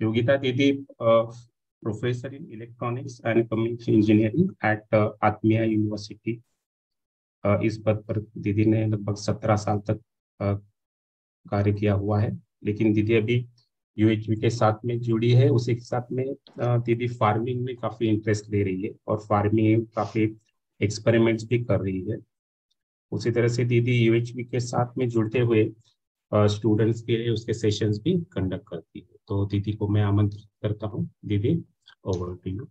Yogita Didi, uh, professor in electronics and communication engineering at uh, Atmiya university uh, इस पद पर दीदी ने लगभग सत्रह साल तक uh, कार्य किया हुआ है लेकिन दीदी अभी यूएचवी के साथ में जुड़ी है उसी के साथ में uh, दीदी फार्मिंग में काफी इंटरेस्ट ले रही है और फार्मिंग काफी एक्सपेरिमेंट्स भी कर रही है उसी तरह से दीदी यूएचवी के साथ में जुड़ते हुए स्टूडेंट्स के लिए उसके सेशंस भी कंडक्ट करती है तो दीदी को मैं आमंत्रित करता हूँ दीदी ओवर टू यू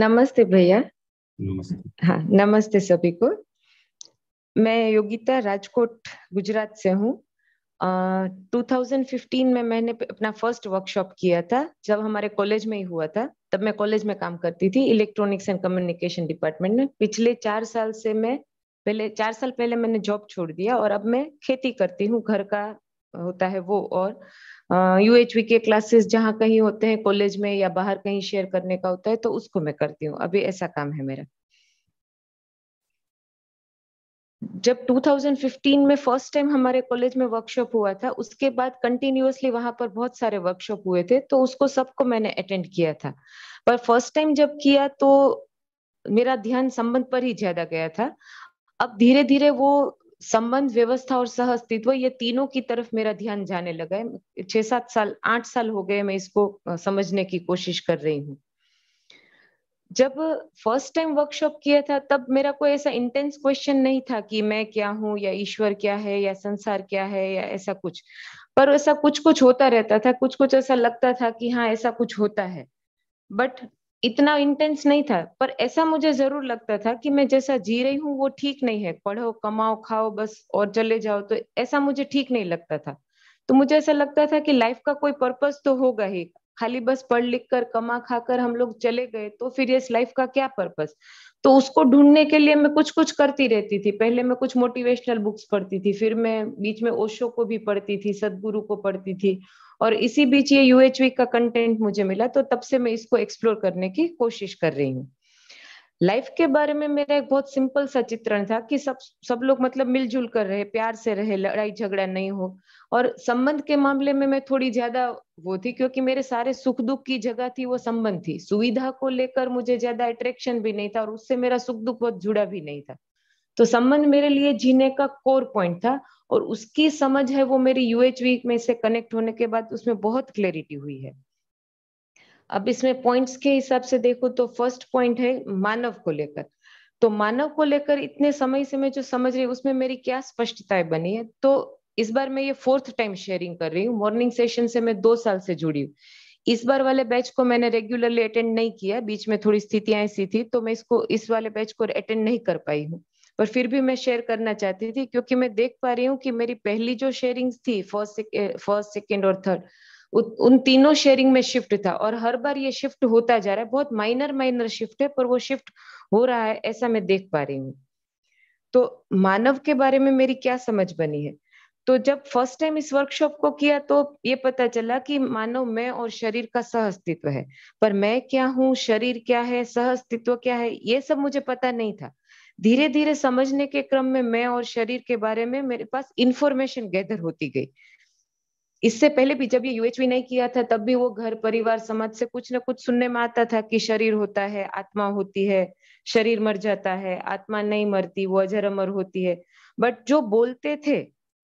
नमस्ते भैया नमस्ते हाँ नमस्ते सभी को मैं योगिता राजकोट गुजरात से हूँ Uh, 2015 में मैंने अपना फर्स्ट वर्कशॉप किया था जब हमारे कॉलेज में ही हुआ था तब मैं कॉलेज में काम करती थी इलेक्ट्रॉनिक्स एंड कम्युनिकेशन डिपार्टमेंट में पिछले चार साल से मैं पहले चार साल पहले मैंने जॉब छोड़ दिया और अब मैं खेती करती हूँ घर का होता है वो और यूएचवी के क्लासेस जहाँ कहीं होते हैं कॉलेज में या बाहर कहीं शेयर करने का होता है तो उसको मैं करती हूँ अभी ऐसा काम है मेरा जब 2015 में फर्स्ट टाइम हमारे कॉलेज में वर्कशॉप हुआ था उसके बाद कंटिन्यूअसली वहां पर बहुत सारे वर्कशॉप हुए थे तो उसको सबको मैंने अटेंड किया था पर फर्स्ट टाइम जब किया तो मेरा ध्यान संबंध पर ही ज्यादा गया था अब धीरे धीरे वो संबंध व्यवस्था और सह अस्तित्व ये तीनों की तरफ मेरा ध्यान जाने लगा है छह सात साल आठ साल हो गए मैं इसको समझने की कोशिश कर रही हूँ जब फर्स्ट टाइम वर्कशॉप किया था तब मेरा कोई ऐसा इंटेंस क्वेश्चन नहीं था कि मैं क्या हूँ या ईश्वर क्या है या संसार क्या है या ऐसा कुछ पर ऐसा कुछ कुछ होता रहता था कुछ कुछ ऐसा लगता था कि हाँ ऐसा कुछ होता है बट इतना इंटेंस नहीं था पर ऐसा मुझे जरूर लगता था कि मैं जैसा जी रही हूँ वो ठीक नहीं है पढ़ो कमाओ खाओ बस और चले जाओ तो ऐसा मुझे ठीक नहीं लगता था तो मुझे ऐसा लगता था कि लाइफ का कोई पर्पस तो होगा ही खाली बस पढ़ लिख कर कमा खा कर हम लोग चले गए तो फिर इस लाइफ का क्या पर्पस तो उसको ढूंढने के लिए मैं कुछ कुछ करती रहती थी पहले मैं कुछ मोटिवेशनल बुक्स पढ़ती थी फिर मैं बीच में ओशो को भी पढ़ती थी सदगुरु को पढ़ती थी और इसी बीच ये यूएचवी का कंटेंट मुझे मिला तो तब से मैं इसको एक्सप्लोर करने की कोशिश कर रही हूँ लाइफ के बारे में मेरा एक बहुत सिंपल सा चित्रण था कि सब सब लोग मतलब मिलजुल कर रहे प्यार से रहे लड़ाई झगड़ा नहीं हो और संबंध के मामले में मैं थोड़ी ज्यादा वो थी क्योंकि मेरे सारे सुख दुख की जगह थी वो संबंध थी सुविधा को लेकर मुझे ज्यादा अट्रैक्शन भी नहीं था और उससे मेरा सुख दुख बहुत जुड़ा भी नहीं था तो संबंध मेरे लिए जीने का कोर पॉइंट था और उसकी समझ है वो मेरी यूएच वीक में से कनेक्ट होने के बाद उसमें बहुत क्लैरिटी हुई है अब इसमें पॉइंट्स के हिसाब से देखो तो फर्स्ट पॉइंट है मानव को लेकर तो मानव को लेकर इतने समय से मैं जो समझ रही उसमें मेरी क्या स्पष्टताएं बनी है तो इस बार मैं ये फोर्थ टाइम शेयरिंग कर रही हूँ मॉर्निंग सेशन से मैं दो साल से जुड़ी हूँ इस बार वाले बैच को मैंने रेगुलरली अटेंड नहीं किया बीच में थोड़ी स्थितियां ऐसी थी तो मैं इसको इस वाले बैच को अटेंड नहीं कर पाई हूँ पर फिर भी मैं शेयर करना चाहती थी क्योंकि मैं देख पा रही हूँ कि मेरी पहली जो शेयरिंग थी फर्स्ट फर्स्ट सेकेंड और थर्ड उन तीनों शेयरिंग में शिफ्ट था और हर बार ये शिफ्ट होता जा रहा है बहुत माइनर माइनर शिफ्ट है पर वो शिफ्ट हो रहा है ऐसा मैं देख पा रही हूँ तो मानव के बारे में मेरी क्या समझ बनी है तो जब फर्स्ट टाइम इस वर्कशॉप को किया तो ये पता चला कि मानव मैं और शरीर का सह अस्तित्व है पर मैं क्या हूँ शरीर क्या है सह अस्तित्व क्या है ये सब मुझे पता नहीं था धीरे धीरे समझने के क्रम में मैं और शरीर के बारे में मेरे पास इंफॉर्मेशन गैदर होती गई इससे पहले भी जब ये यूएचवी नहीं किया था तब भी वो घर परिवार समाज से कुछ ना कुछ सुनने में आता था कि शरीर होता है आत्मा होती है शरीर मर जाता है आत्मा नहीं मरती वो अजर अमर होती है बट जो बोलते थे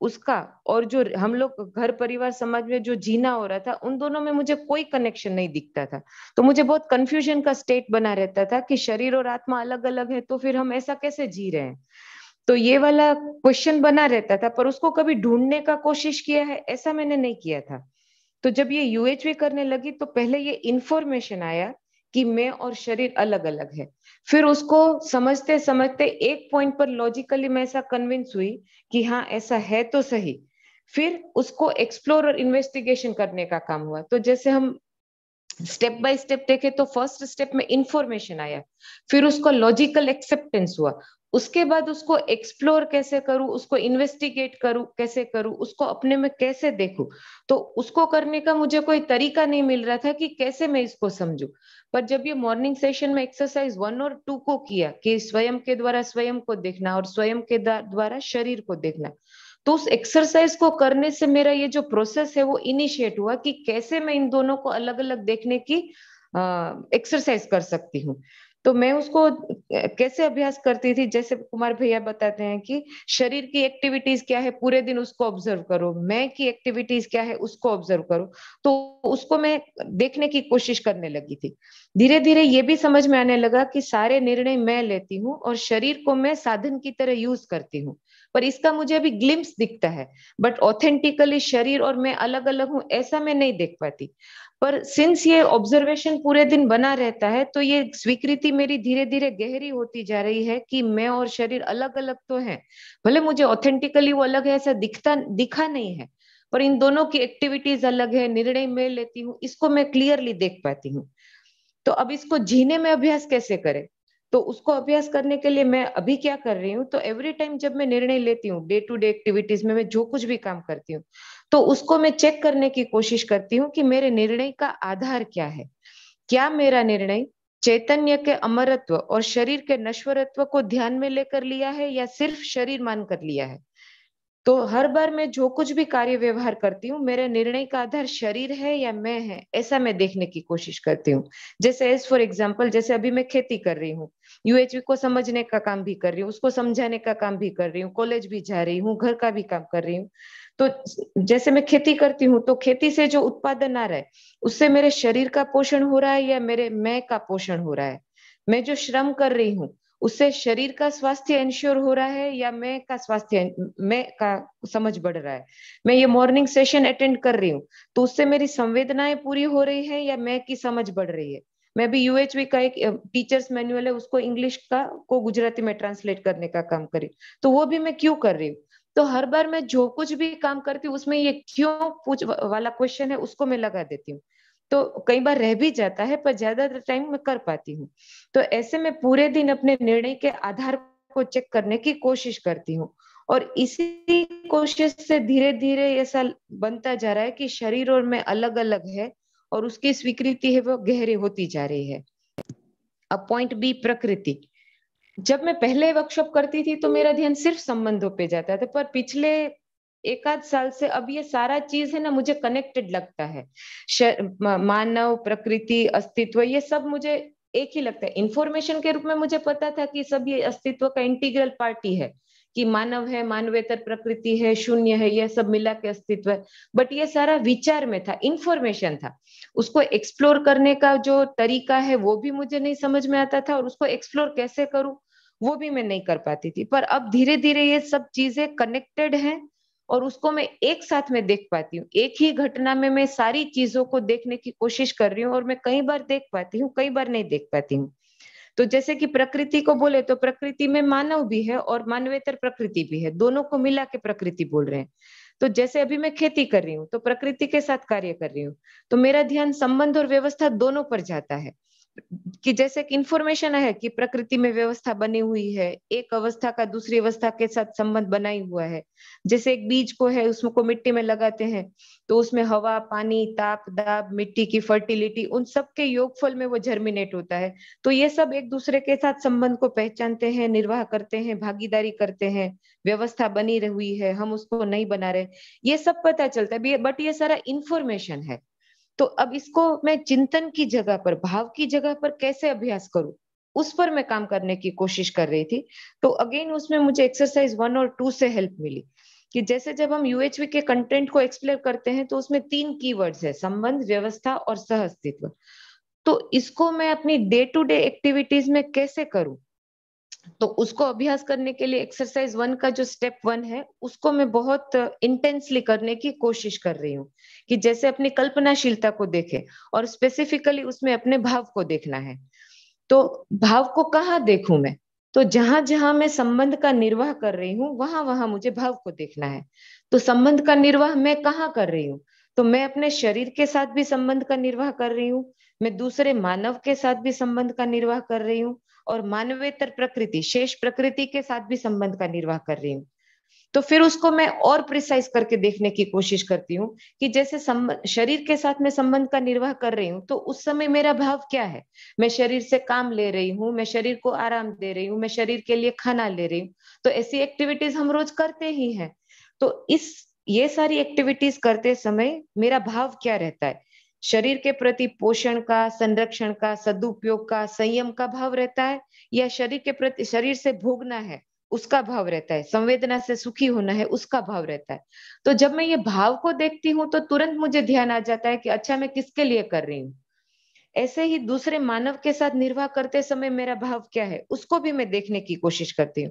उसका और जो हम लोग घर परिवार समाज में जो जीना हो रहा था उन दोनों में मुझे कोई कनेक्शन नहीं दिखता था तो मुझे बहुत कंफ्यूजन का स्टेट बना रहता था कि शरीर और आत्मा अलग अलग है तो फिर हम ऐसा कैसे जी रहे हैं तो ये वाला क्वेश्चन बना रहता था पर उसको कभी ढूंढने का कोशिश किया है ऐसा मैंने नहीं किया था तो जब ये यूएचवी करने लगी तो पहले ये इंफॉर्मेशन आया कि मैं और शरीर अलग अलग है फिर उसको समझते समझते एक पॉइंट पर लॉजिकली मैं ऐसा कन्विंस हुई कि हाँ ऐसा है तो सही फिर उसको एक्सप्लोर और इन्वेस्टिगेशन करने का काम हुआ तो जैसे हम स्टेप बाय स्टेप देखे तो फर्स्ट स्टेप में इंफॉर्मेशन आया फिर उसको लॉजिकल एक्सेप्टेंस हुआ उसके बाद उसको एक्सप्लोर कैसे करूं उसको इन्वेस्टिगेट करूं कैसे करूं उसको अपने में कैसे देखूं तो उसको करने का मुझे कोई तरीका नहीं मिल रहा था कि कैसे मैं इसको समझूं पर जब ये मॉर्निंग सेशन में एक्सरसाइज वन और टू को किया कि स्वयं के द्वारा स्वयं को देखना और स्वयं के द्वारा शरीर को देखना तो उस एक्सरसाइज को करने से मेरा ये जो प्रोसेस है वो इनिशिएट हुआ कि कैसे मैं इन दोनों को अलग अलग देखने की एक्सरसाइज कर सकती हूँ तो मैं उसको कैसे अभ्यास करती थी जैसे कुमार भैया बताते हैं कि शरीर की एक्टिविटीज क्या है पूरे दिन उसको ऑब्जर्व करो मैं की एक्टिविटीज क्या है उसको ऑब्जर्व करो तो उसको मैं देखने की कोशिश करने लगी थी धीरे धीरे ये भी समझ में आने लगा कि सारे निर्णय मैं लेती हूँ और शरीर को मैं साधन की तरह यूज करती हूँ पर इसका मुझे अभी ग्लिम्स दिखता है बट ऑथेंटिकली शरीर और मैं अलग अलग हूँ ऐसा मैं नहीं देख पाती पर सिंस ये ऑब्जर्वेशन पूरे दिन बना रहता है तो ये स्वीकृति मेरी धीरे धीरे गहरी होती जा रही है कि मैं और शरीर अलग अलग तो है भले मुझे ऑथेंटिकली वो अलग है ऐसा दिखता दिखा नहीं है पर इन दोनों की एक्टिविटीज अलग है निर्णय मैं लेती हूँ इसको मैं क्लियरली देख पाती हूँ तो अब इसको जीने में अभ्यास कैसे करें तो उसको अभ्यास करने के लिए मैं अभी क्या कर रही हूँ तो एवरी टाइम जब मैं निर्णय लेती हूँ डे टू डे एक्टिविटीज में मैं जो कुछ भी काम करती हूँ तो उसको मैं चेक करने की कोशिश करती हूँ कि मेरे निर्णय का आधार क्या है क्या मेरा निर्णय चैतन्य के अमरत्व और शरीर के नश्वरत्व को ध्यान में लेकर लिया है या सिर्फ शरीर मान कर लिया है तो हर बार मैं जो कुछ भी कार्य व्यवहार करती हूँ मेरे निर्णय का आधार शरीर है या मैं है ऐसा मैं देखने की कोशिश करती हूँ जैसे एज फॉर एग्जाम्पल जैसे अभी मैं खेती कर रही हूँ यूएचवी को समझने का काम भी कर रही हूँ उसको समझाने का काम भी कर रही हूँ कॉलेज भी जा रही हूँ घर का भी काम कर रही हूँ तो जैसे मैं खेती करती हूँ तो खेती से जो उत्पादन आ रहा है उससे मेरे शरीर का पोषण हो रहा है या मेरे मैं का पोषण हो रहा है मैं जो श्रम कर रही हूँ उससे शरीर का स्वास्थ्य इंश्योर हो रहा है या मैं का स्वास्थ्य मैं का समझ बढ़ रहा है मैं ये मॉर्निंग सेशन अटेंड कर रही हूँ तो उससे मेरी संवेदनाएं पूरी हो रही है या मैं की समझ बढ़ रही है मैं भी यूएचवी का एक टीचर्स मैनुअल है उसको इंग्लिश का को गुजराती में ट्रांसलेट करने का काम करी तो वो भी मैं क्यों कर रही हूँ तो हर बार मैं जो कुछ भी काम करती हूँ उसमें ये क्यों पूछ वाला क्वेश्चन है उसको मैं लगा देती हूँ तो कई बार रह भी जाता है पर ज्यादातर टाइम मैं कर पाती हूँ तो ऐसे में पूरे दिन अपने निर्णय के आधार को चेक करने की कोशिश करती हूँ और इसी कोशिश से धीरे धीरे ऐसा बनता जा रहा है कि शरीर और मैं अलग अलग है और उसकी स्वीकृति है वो गहरी होती जा रही है अब पॉइंट बी प्रकृति जब मैं पहले वर्कशॉप करती थी तो मेरा ध्यान सिर्फ संबंधों पे जाता था पर पिछले एक आध साल से अब ये सारा चीज है ना मुझे कनेक्टेड लगता है मानव प्रकृति अस्तित्व ये सब मुझे एक ही लगता है इंफॉर्मेशन के रूप में मुझे पता था कि सब ये अस्तित्व का इंटीग्रल पार्टी है कि मानव है मानवेतर प्रकृति है शून्य है यह सब मिला के अस्तित्व है बट ये सारा विचार में था इंफॉर्मेशन था उसको एक्सप्लोर करने का जो तरीका है वो भी मुझे नहीं समझ में आता था और उसको एक्सप्लोर कैसे करूं वो भी मैं नहीं कर पाती थी पर अब धीरे धीरे ये सब चीजें कनेक्टेड हैं और उसको मैं एक साथ में देख पाती हूँ एक ही घटना में मैं सारी चीजों को देखने की कोशिश कर रही हूँ और मैं कई बार देख पाती हूँ कई बार नहीं देख पाती हूँ तो जैसे कि प्रकृति को बोले तो प्रकृति में मानव भी है और मानवेतर प्रकृति भी है दोनों को मिला के प्रकृति बोल रहे हैं तो जैसे अभी मैं खेती कर रही हूँ तो प्रकृति के साथ कार्य कर रही हूँ तो मेरा ध्यान संबंध और व्यवस्था दोनों पर जाता है कि जैसे एक इंफॉर्मेशन है कि प्रकृति में व्यवस्था बनी हुई है एक अवस्था का दूसरी अवस्था के साथ संबंध बनाई हुआ है जैसे एक बीज को है उसमें मिट्टी में लगाते हैं तो उसमें हवा पानी ताप दाब मिट्टी की फर्टिलिटी उन सब के योगफल में वो जर्मिनेट होता है तो ये सब एक दूसरे के साथ संबंध को पहचानते हैं निर्वाह करते हैं भागीदारी करते हैं व्यवस्था बनी हुई है हम उसको नहीं बना रहे ये सब पता चलता है बट ये सारा इंफॉर्मेशन है तो अब इसको मैं चिंतन की जगह पर भाव की जगह पर कैसे अभ्यास करूं उस पर मैं काम करने की कोशिश कर रही थी तो अगेन उसमें मुझे एक्सरसाइज वन और टू से हेल्प मिली कि जैसे जब हम यूएचवी के कंटेंट को एक्सप्लेन करते हैं तो उसमें तीन कीवर्ड्स है संबंध व्यवस्था और सहअस्तित्व तो इसको मैं अपनी डे टू डे एक्टिविटीज में कैसे करूं तो उसको अभ्यास करने के लिए एक्सरसाइज वन का जो स्टेप वन है उसको मैं बहुत इंटेंसली करने की कोशिश कर रही हूँ कि जैसे अपनी कल्पनाशीलता को देखे और स्पेसिफिकली उसमें अपने भाव को देखना है तो भाव को कहाँ देखू मैं तो जहां जहां मैं संबंध का निर्वाह कर रही हूँ वहां वहां मुझे भाव को देखना है तो संबंध का निर्वाह मैं कहाँ कर रही हूँ तो मैं अपने शरीर के साथ भी संबंध का निर्वाह कर रही हूँ मैं दूसरे मानव के साथ भी संबंध का निर्वाह कर रही हूँ और मानवेतर प्रकृति शेष प्रकृति के साथ भी संबंध का निर्वाह कर रही हूँ तो फिर उसको मैं और प्रिसाइज करके देखने की कोशिश करती हूँ कि जैसे शरीर के साथ मैं संबंध का निर्वाह कर रही हूँ तो उस समय मेरा भाव क्या है मैं शरीर से काम ले रही हूँ मैं शरीर को आराम दे रही हूँ मैं शरीर के लिए खाना ले रही हूँ तो ऐसी एक्टिविटीज हम रोज करते ही हैं तो इस ये सारी एक्टिविटीज करते समय मेरा भाव क्या रहता है शरीर के प्रति पोषण का संरक्षण का सदुपयोग का संयम का भाव रहता है या शरीर के प्रति शरीर से भोगना है उसका भाव रहता है संवेदना से सुखी होना है उसका भाव रहता है तो जब मैं ये भाव को देखती हूँ तो तुरंत मुझे ध्यान आ जाता है कि अच्छा मैं किसके लिए कर रही हूँ ऐसे ही दूसरे मानव के साथ निर्वाह करते समय मेरा भाव क्या है उसको भी मैं देखने की कोशिश करती हूँ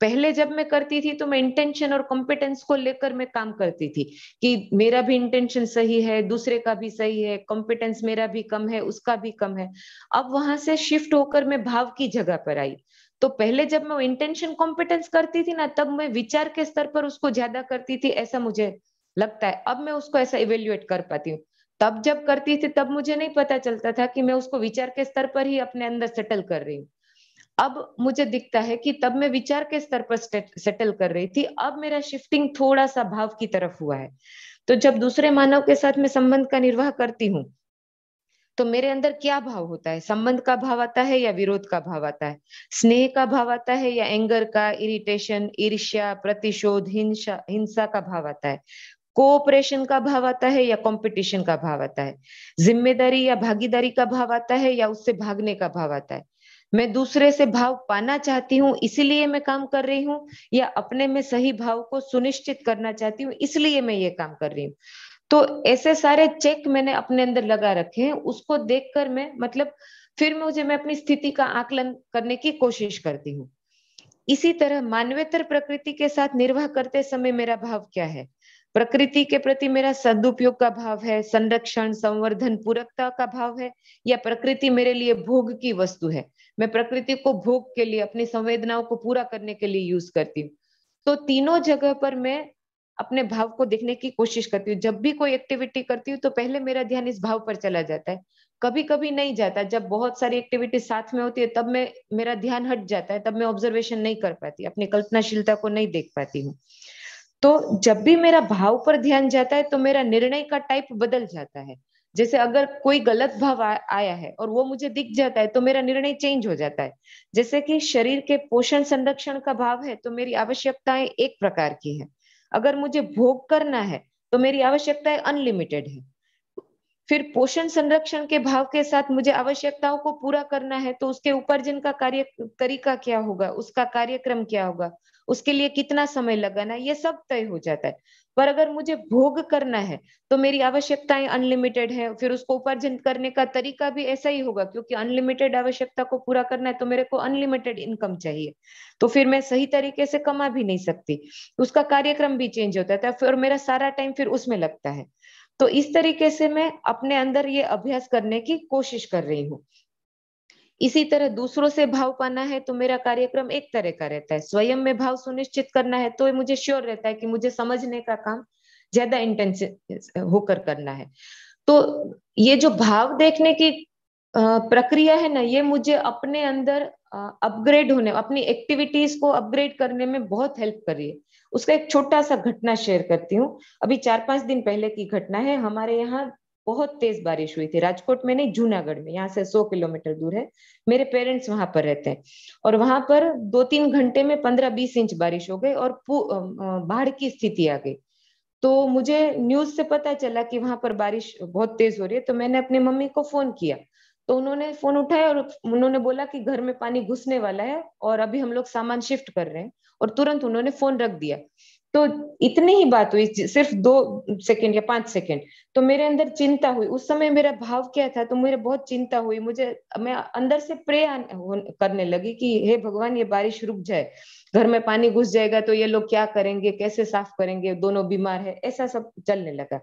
पहले जब मैं करती थी तो मैं इंटेंशन और कॉम्पिटेंस को लेकर मैं काम करती थी कि मेरा भी इंटेंशन सही है दूसरे का भी सही है कॉम्पिटेंस मेरा भी कम है उसका भी कम है अब वहां से शिफ्ट होकर मैं भाव की जगह पर आई तो पहले जब मैं इंटेंशन कॉम्पिटेंस करती थी ना तब मैं विचार के स्तर पर उसको ज्यादा करती थी ऐसा मुझे लगता है अब मैं उसको ऐसा इवेल्युएट कर पाती हूँ तब जब करती थी तब मुझे नहीं पता चलता था कि मैं उसको विचार के स्तर पर ही अपने अंदर सेटल कर रही हूँ अब मुझे दिखता है कि तब मैं विचार के स्तर पर सेटल कर रही थी अब मेरा शिफ्टिंग थोड़ा सा भाव की तरफ हुआ है तो जब दूसरे मानव के साथ मैं संबंध का निर्वाह करती हूँ तो मेरे अंदर क्या भाव होता है संबंध का भाव आता है या विरोध का भाव आता है स्नेह का भाव आता है या एंगर का इरिटेशन ईर्ष्या प्रतिशोध हिंसा हिंसा का भाव आता है कोऑपरेशन का भाव आता है या कंपटीशन का भाव आता है जिम्मेदारी या भागीदारी का भाव आता है या उससे भागने का भाव आता है मैं दूसरे से भाव पाना चाहती हूँ इसीलिए मैं काम कर रही हूँ या अपने में सही भाव को सुनिश्चित करना चाहती हूँ इसलिए मैं ये काम कर रही हूँ तो ऐसे सारे चेक मैंने अपने अंदर लगा रखे हैं उसको देखकर मैं मतलब फिर मुझे मैं अपनी स्थिति का आकलन करने की कोशिश करती हूँ इसी तरह मानवेतर प्रकृति के साथ निर्वाह करते समय मेरा भाव क्या है प्रकृति के प्रति मेरा सदुपयोग का भाव है संरक्षण संवर्धन पूरकता का भाव है या प्रकृति मेरे लिए भोग की वस्तु है मैं प्रकृति को भोग के लिए अपनी संवेदनाओं को पूरा करने के लिए यूज करती हूँ तो तीनों जगह पर मैं अपने भाव को देखने की कोशिश करती हूँ जब भी कोई एक्टिविटी करती हूँ तो पहले मेरा ध्यान इस भाव पर चला जाता है कभी कभी नहीं जाता जब बहुत सारी एक्टिविटी साथ में होती है तब मैं मेरा ध्यान हट जाता है तब मैं ऑब्जर्वेशन नहीं कर पाती अपनी कल्पनाशीलता को नहीं देख पाती हूँ तो जब भी मेरा भाव पर ध्यान जाता है तो मेरा निर्णय का टाइप बदल जाता है जैसे अगर कोई गलत भाव आ, आया है और वो मुझे दिख जाता है तो मेरा निर्णय चेंज हो जाता है जैसे कि शरीर के पोषण संरक्षण का भाव है तो मेरी आवश्यकताएं एक प्रकार की है अगर मुझे भोग करना है तो मेरी आवश्यकताएं अनलिमिटेड है फिर पोषण संरक्षण के भाव के साथ मुझे आवश्यकताओं को पूरा करना है तो उसके उपार्जन का कार्य तरीका क्या होगा उसका कार्यक्रम क्या होगा उसके लिए कितना समय लगाना ये सब तय हो जाता है पर अगर मुझे भोग करना है तो मेरी आवश्यकताएं अनलिमिटेड है फिर उसको उपार्जन करने का तरीका भी ऐसा ही होगा क्योंकि अनलिमिटेड आवश्यकता को पूरा करना है तो मेरे को अनलिमिटेड इनकम चाहिए तो फिर मैं सही तरीके से कमा भी नहीं सकती उसका कार्यक्रम भी चेंज होता था तो फिर मेरा सारा टाइम फिर उसमें लगता है तो इस तरीके से मैं अपने अंदर ये अभ्यास करने की कोशिश कर रही हूँ इसी तरह दूसरों से भाव पाना है तो मेरा कार्यक्रम एक तरह का रहता है स्वयं में भाव सुनिश्चित करना है तो मुझे श्योर रहता है कि मुझे समझने का काम ज्यादा इंटेंस होकर करना है तो ये जो भाव देखने की प्रक्रिया है ना ये मुझे अपने अंदर अपग्रेड होने अपनी एक्टिविटीज को अपग्रेड करने में बहुत हेल्प कर रही है उसका एक छोटा सा घटना शेयर करती हूँ अभी चार पांच दिन पहले की घटना है हमारे यहाँ बहुत तेज बारिश हुई थी राजकोट में नहीं जूनागढ़ में यहाँ से सौ किलोमीटर दूर है मेरे पेरेंट्स वहां पर रहते हैं और वहां पर दो तीन घंटे में पंद्रह बीस इंच बारिश हो गई और बाढ़ की स्थिति आ गई तो मुझे न्यूज से पता चला कि वहां पर बारिश बहुत तेज हो रही है तो मैंने अपने मम्मी को फोन किया तो उन्होंने फोन उठाया और उन्होंने बोला कि घर में पानी घुसने वाला है और अभी हम लोग सामान शिफ्ट कर रहे हैं और तुरंत उन्होंने फोन रख दिया तो इतनी ही बात हुई सिर्फ दो सेकंड या पांच सेकंड तो मेरे अंदर चिंता हुई उस समय मेरा भाव क्या था तो मुझे बहुत चिंता हुई मुझे मैं अंदर से प्रे करने लगी कि हे भगवान ये बारिश रुक जाए घर में पानी घुस जाएगा तो ये लोग क्या करेंगे कैसे साफ करेंगे दोनों बीमार है ऐसा सब चलने लगा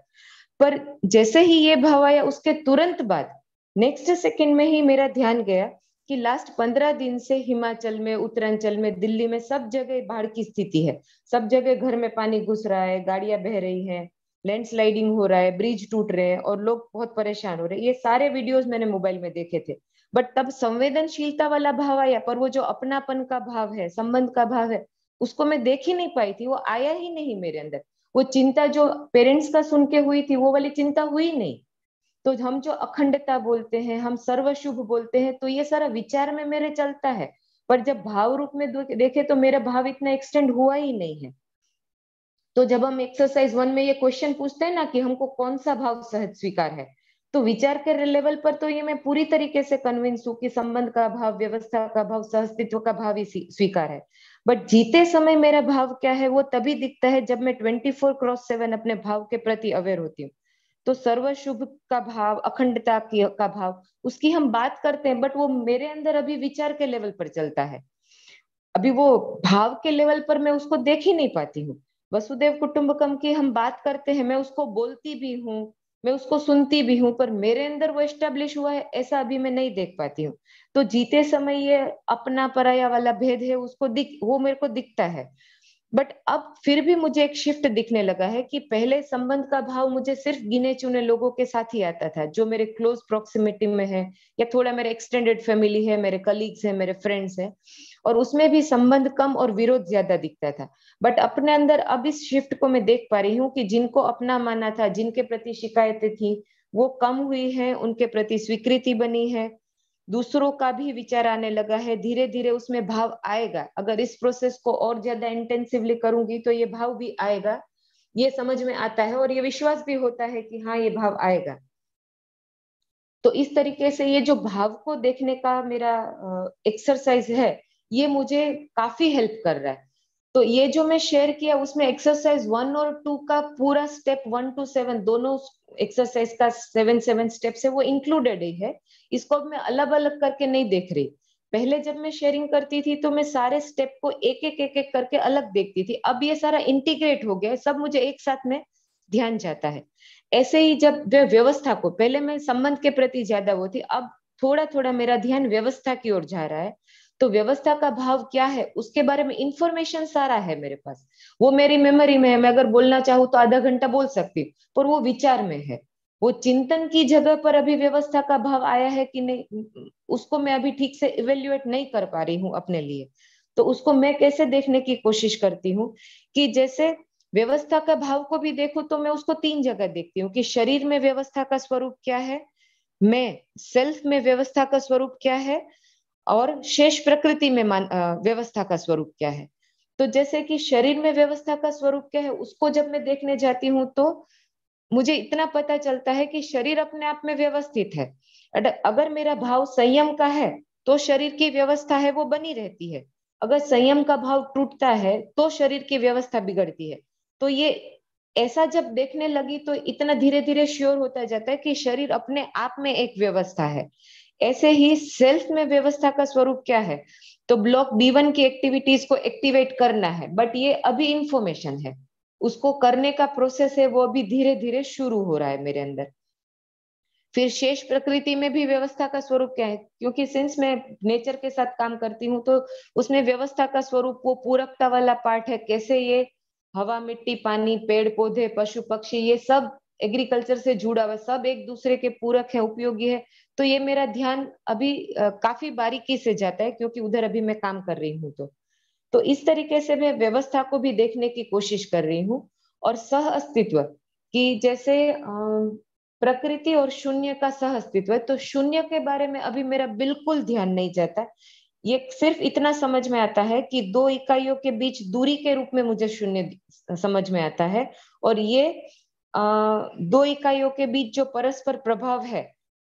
पर जैसे ही ये भाव आया उसके तुरंत बाद नेक्स्ट सेकेंड में ही मेरा ध्यान गया कि लास्ट पंद्रह दिन से हिमाचल में उत्तरांचल में दिल्ली में सब जगह बाढ़ की स्थिति है सब जगह घर में पानी घुस रहा है गाड़ियां बह रही हैं लैंडस्लाइडिंग हो रहा है ब्रिज टूट रहे हैं और लोग बहुत परेशान हो रहे हैं ये सारे वीडियोस मैंने मोबाइल में देखे थे बट तब संवेदनशीलता वाला भाव आया पर वो जो अपनापन का भाव है संबंध का भाव है उसको मैं देख ही नहीं पाई थी वो आया ही नहीं मेरे अंदर वो चिंता जो पेरेंट्स का सुन के हुई थी वो वाली चिंता हुई नहीं तो हम जो अखंडता बोलते हैं हम सर्वशुभ बोलते हैं तो ये सारा विचार में मेरे चलता है पर जब भाव रूप में देखे तो मेरा भाव इतना एक्सटेंड हुआ ही नहीं है तो जब हम एक्सरसाइज वन में ये क्वेश्चन पूछते हैं ना कि हमको कौन सा भाव सहज स्वीकार है तो विचार के लेवल पर तो ये मैं पूरी तरीके से कन्विंस हूँ कि संबंध का भाव व्यवस्था का भाव सहस्तित्व का भाव ही स्वीकार है बट जीते समय मेरा भाव क्या है वो तभी दिखता है जब मैं ट्वेंटी फोर क्रॉस सेवन अपने भाव के प्रति अवेयर होती हूँ तो सर्व शुभ का भाव अखंडता का भाव उसकी हम बात करते हैं बट वो मेरे अंदर अभी विचार के लेवल पर चलता है अभी वो भाव के लेवल पर मैं उसको देख ही नहीं पाती हूँ वसुदेव कुटुंबकम की हम बात करते हैं मैं उसको बोलती भी हूँ मैं उसको सुनती भी हूँ पर मेरे अंदर वो एस्टेब्लिश हुआ है ऐसा अभी मैं नहीं देख पाती हूँ तो जीते समय ये अपना पराया वाला भेद है उसको दिख वो मेरे को दिखता है बट अब फिर भी मुझे एक शिफ्ट दिखने लगा है कि पहले संबंध का भाव मुझे सिर्फ गिने चुने लोगों के साथ ही आता था जो मेरे क्लोज प्रोक्सीमेटी में है या थोड़ा मेरे एक्सटेंडेड फैमिली है मेरे कलीग्स है मेरे फ्रेंड्स है और उसमें भी संबंध कम और विरोध ज्यादा दिखता था बट अपने अंदर अब इस शिफ्ट को मैं देख पा रही हूँ कि जिनको अपना माना था जिनके प्रति शिकायतें थी वो कम हुई है उनके प्रति स्वीकृति बनी है दूसरों का भी विचार आने लगा है धीरे धीरे उसमें भाव आएगा अगर इस प्रोसेस को और ज्यादा इंटेंसिवली करूंगी तो ये भाव भी आएगा ये समझ में आता है और ये विश्वास भी होता है कि हाँ ये भाव आएगा तो इस तरीके से ये जो भाव को देखने का मेरा एक्सरसाइज है ये मुझे काफी हेल्प कर रहा है तो ये जो मैं शेयर किया उसमें एक्सरसाइज वन और टू का पूरा स्टेप वन टू सेवन दोनों एक्सरसाइज का सेवन सेवन स्टेप से है वो इंक्लूडेड ही है इसको मैं अलग अलग करके नहीं देख रही पहले जब मैं शेयरिंग करती थी तो मैं सारे स्टेप को एक एक एक एक करके अलग देखती थी अब ये सारा इंटीग्रेट हो गया है सब मुझे एक साथ में ध्यान जाता है ऐसे ही जब व्यवस्था को पहले मैं संबंध के प्रति ज्यादा वो थी अब थोड़ा थोड़ा मेरा ध्यान व्यवस्था की ओर जा रहा है तो व्यवस्था का भाव क्या है उसके बारे में इंफॉर्मेशन सारा है मेरे पास वो मेरी मेमोरी में है मैं अगर बोलना चाहूँ तो आधा घंटा बोल सकती हूँ पर वो विचार में है वो चिंतन की जगह पर अभी व्यवस्था का भाव आया है कि नहीं उसको मैं अभी ठीक से इवेल्युएट नहीं कर पा रही हूँ अपने लिए तो उसको मैं कैसे देखने की कोशिश करती हूँ कि जैसे व्यवस्था का भाव को भी देखो तो मैं उसको तीन जगह देखती हूँ कि शरीर में व्यवस्था का स्वरूप क्या है मैं सेल्फ में व्यवस्था का स्वरूप क्या है और शेष प्रकृति में मान व्यवस्था का स्वरूप क्या है तो जैसे कि शरीर में व्यवस्था का स्वरूप क्या है उसको जब मैं देखने जाती हूँ तो मुझे इतना पता चलता है कि शरीर अपने आप में व्यवस्थित है अगर मेरा भाव संयम का है तो शरीर की व्यवस्था है वो बनी रहती है अगर संयम का भाव टूटता है तो शरीर की व्यवस्था बिगड़ती है तो ये ऐसा जब देखने लगी तो इतना धीरे धीरे श्योर होता जाता है कि शरीर अपने आप में एक व्यवस्था है ऐसे ही सेल्फ में व्यवस्था का स्वरूप क्या है तो ब्लॉक बी वन की एक्टिविटीज को एक्टिवेट करना है बट ये अभी इंफॉर्मेशन है उसको करने का प्रोसेस है वो अभी धीरे धीरे शुरू हो रहा है मेरे अंदर फिर शेष प्रकृति में भी व्यवस्था का स्वरूप क्या है क्योंकि सिंस मैं नेचर के साथ काम करती हूँ तो उसमें व्यवस्था का स्वरूप वो पूरकता वाला पार्ट है कैसे ये हवा मिट्टी पानी पेड़ पौधे पशु पक्षी ये सब एग्रीकल्चर से जुड़ा हुआ सब एक दूसरे के पूरक है उपयोगी है तो ये मेरा ध्यान अभी काफी बारीकी से जाता है क्योंकि उधर अभी मैं काम कर रही हूँ तो तो इस तरीके से मैं व्यवस्था को भी देखने की कोशिश कर रही हूँ और सह अस्तित्व कि जैसे प्रकृति और शून्य का सह अस्तित्व है तो शून्य के बारे में अभी मेरा बिल्कुल ध्यान नहीं जाता ये सिर्फ इतना समझ में आता है कि दो इकाइयों के बीच दूरी के रूप में मुझे शून्य समझ में आता है और ये दो इकाइयों के बीच जो परस्पर प्रभाव है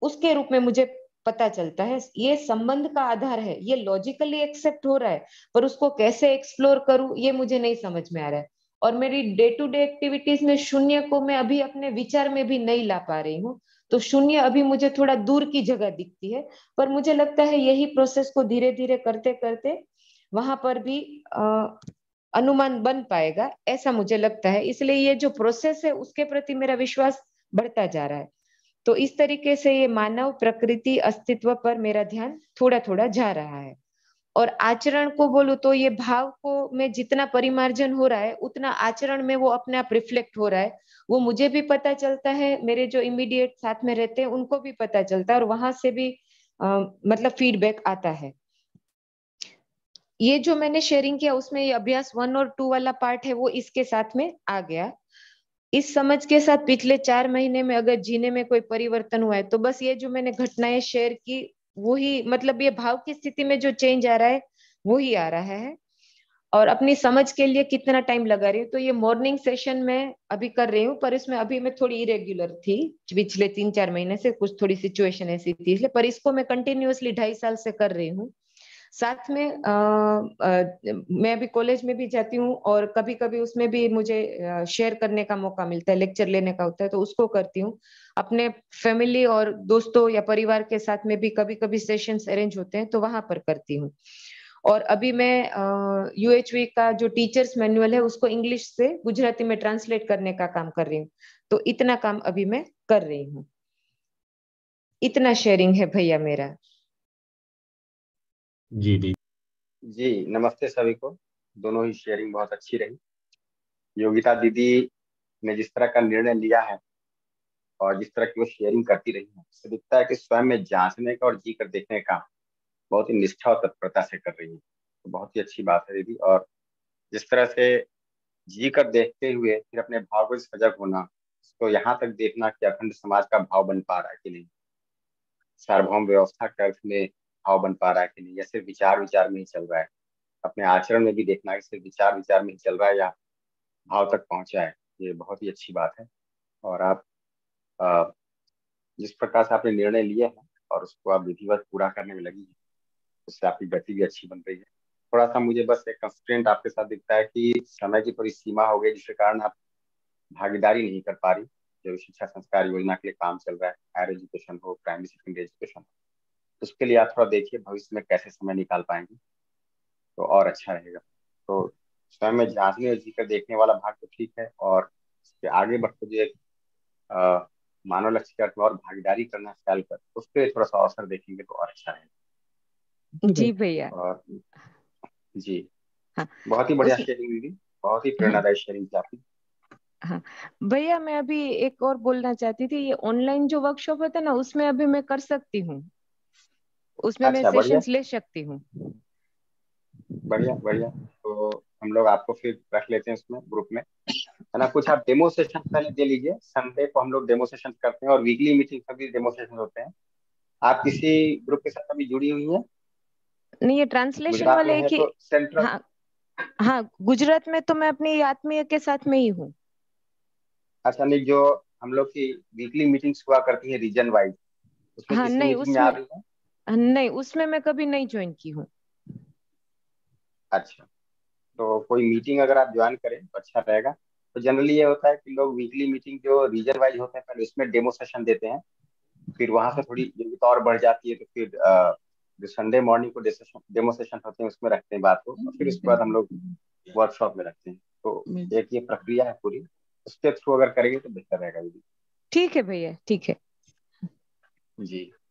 उसके रूप में मुझे पता चलता है ये संबंध का आधार है ये लॉजिकली एक्सेप्ट हो रहा है पर उसको कैसे एक्सप्लोर करूं ये मुझे नहीं समझ में आ रहा है और मेरी डे टू डे एक्टिविटीज में शून्य को मैं अभी अपने विचार में भी नहीं ला पा रही हूँ तो शून्य अभी मुझे थोड़ा दूर की जगह दिखती है पर मुझे लगता है यही प्रोसेस को धीरे धीरे करते करते वहां पर भी आ, अनुमान बन पाएगा ऐसा मुझे लगता है इसलिए ये जो प्रोसेस है उसके प्रति मेरा विश्वास बढ़ता जा रहा है तो इस तरीके से ये मानव प्रकृति अस्तित्व पर मेरा ध्यान थोड़ा थोड़ा जा रहा है और आचरण को बोलू तो ये भाव को में जितना परिमार्जन हो रहा है उतना आचरण में वो अपने आप रिफ्लेक्ट हो रहा है वो मुझे भी पता चलता है मेरे जो इमीडिएट साथ में रहते हैं उनको भी पता चलता है और वहां से भी आ, मतलब फीडबैक आता है ये जो मैंने शेयरिंग किया उसमें ये अभ्यास वन और टू वाला पार्ट है वो इसके साथ में आ गया इस समझ के साथ पिछले चार महीने में अगर जीने में कोई परिवर्तन हुआ है तो बस ये जो मैंने घटनाएं शेयर की वही मतलब ये भाव की स्थिति में जो चेंज आ रहा है वही आ रहा है और अपनी समझ के लिए कितना टाइम लगा रही हूँ तो ये मॉर्निंग सेशन में अभी कर रही हूँ पर इसमें अभी मैं थोड़ी इरेग्युलर थी पिछले तीन चार महीने से कुछ थोड़ी सिचुएशन ऐसी थी इसलिए पर इसको मैं कंटिन्यूअसली ढाई साल से कर रही हूँ साथ में आ, आ, मैं अभी कॉलेज में भी जाती हूँ और कभी कभी उसमें भी मुझे शेयर करने का मौका मिलता है लेक्चर लेने का होता है तो उसको करती हूँ अपने फैमिली और दोस्तों या परिवार के साथ में भी कभी कभी सेशन अरेंज होते हैं तो वहां पर करती हूँ और अभी मैं यू एच वी का जो टीचर्स मैनुअल है उसको इंग्लिश से गुजराती में ट्रांसलेट करने का काम कर रही हूँ तो इतना काम अभी मैं कर रही हूँ इतना शेयरिंग है भैया मेरा जी जी जी नमस्ते सभी को दोनों ही शेयरिंग बहुत अच्छी रही योगिता दीदी ने जिस तरह का निर्णय लिया है और जिस तरह की वो शेयरिंग करती रही है उससे दिखता है कि स्वयं में जांचने का और जी कर देखने का बहुत ही निष्ठा और तत्परता से कर रही है तो बहुत ही अच्छी बात है दीदी और जिस तरह से जी कर देखते हुए फिर अपने भाव को सजग होना उसको यहाँ तक देखना कि अखंड समाज का भाव बन पा रहा है कि नहीं सार्वभौम व्यवस्था के अर्थ में भाव बन पा रहा है कि नहीं या सिर्फ विचार विचार में ही चल रहा है अपने आचरण में भी देखना है सिर्फ विचार विचार में ही चल रहा है या भाव तक पहुंचा है ये बहुत ही अच्छी बात है और आप आ, जिस प्रकार से आपने निर्णय लिए हैं और उसको आप विधिवत पूरा करने में लगी है उससे आपकी गति भी अच्छी बन रही है थोड़ा सा मुझे बस एक कंस्टेंट आपके साथ दिखता है कि समय की थोड़ी सीमा हो गई जिसके कारण आप भागीदारी नहीं कर पा रही जो शिक्षा संस्कार योजना के लिए काम चल रहा है हायर एजुकेशन हो प्राइमरी सेकेंडरी एजुकेशन हो उसके लिए आप थोड़ा देखिए भविष्य में कैसे समय निकाल पाएंगे तो और अच्छा रहेगा तो स्वयं में झांसने और जीकर देखने वाला भाग तो ठीक है और उसके आगे बढ़ते जो एक मानव लक्ष्य के अर्थ में और भागीदारी करना ख्याल कर उसके लिए थोड़ा सा अवसर देखेंगे तो और अच्छा रहेगा जी भैया और जी हाँ, बहुत ही बढ़िया शेयरिंग दीदी बहुत ही प्रेरणादायी शेयरिंग थी आपकी हाँ भैया मैं अभी एक और बोलना चाहती थी ये ऑनलाइन जो वर्कशॉप होता है ना उसमें अभी मैं कर सकती हूँ उसमें अच्छा, मैं सेशंस ले सकती हूँ बढ़िया बढ़िया तो हम लोग आपको फिर रख लेते हैं उसमें ग्रुप में है ना कुछ आप डेमो सेशन पहले दे लीजिए संडे को हम लोग डेमो सेशन करते हैं और वीकली मीटिंग का भी डेमो सेशन होते हैं आप किसी ग्रुप के साथ अभी जुड़ी हुई हैं नहीं ये ट्रांसलेशन वाले की तो सेंट्रल हाँ, हाँ गुजरात में तो मैं अपनी आत्मीय के साथ में ही हूँ अच्छा नहीं जो हम लोग की वीकली मीटिंग्स हुआ करती है रीजन वाइज उसमें हाँ नहीं उसमें है? नहीं उसमें मैं कभी नहीं ज्वाइन की हूँ अच्छा तो कोई मीटिंग अगर आप ज्वाइन करें तो अच्छा रहेगा तो जनरली ये होता है कि लोग वीकली मीटिंग जो रीजन वाइज होते हैं पहले उसमें डेमो सेशन देते हैं फिर वहां से थोड़ी हम्म। जरूरत और बढ़ जाती है तो फिर जो संडे मॉर्निंग को डेमो सेशन होते हैं उसमें रखते हैं बात को और फिर उसके बाद हम लोग वर्कशॉप में रखते हैं तो हम्म। एक ये प्रक्रिया है पूरी उसके थ्रू अगर करेंगे तो बेहतर रहेगा ठीक है भैया ठीक है जी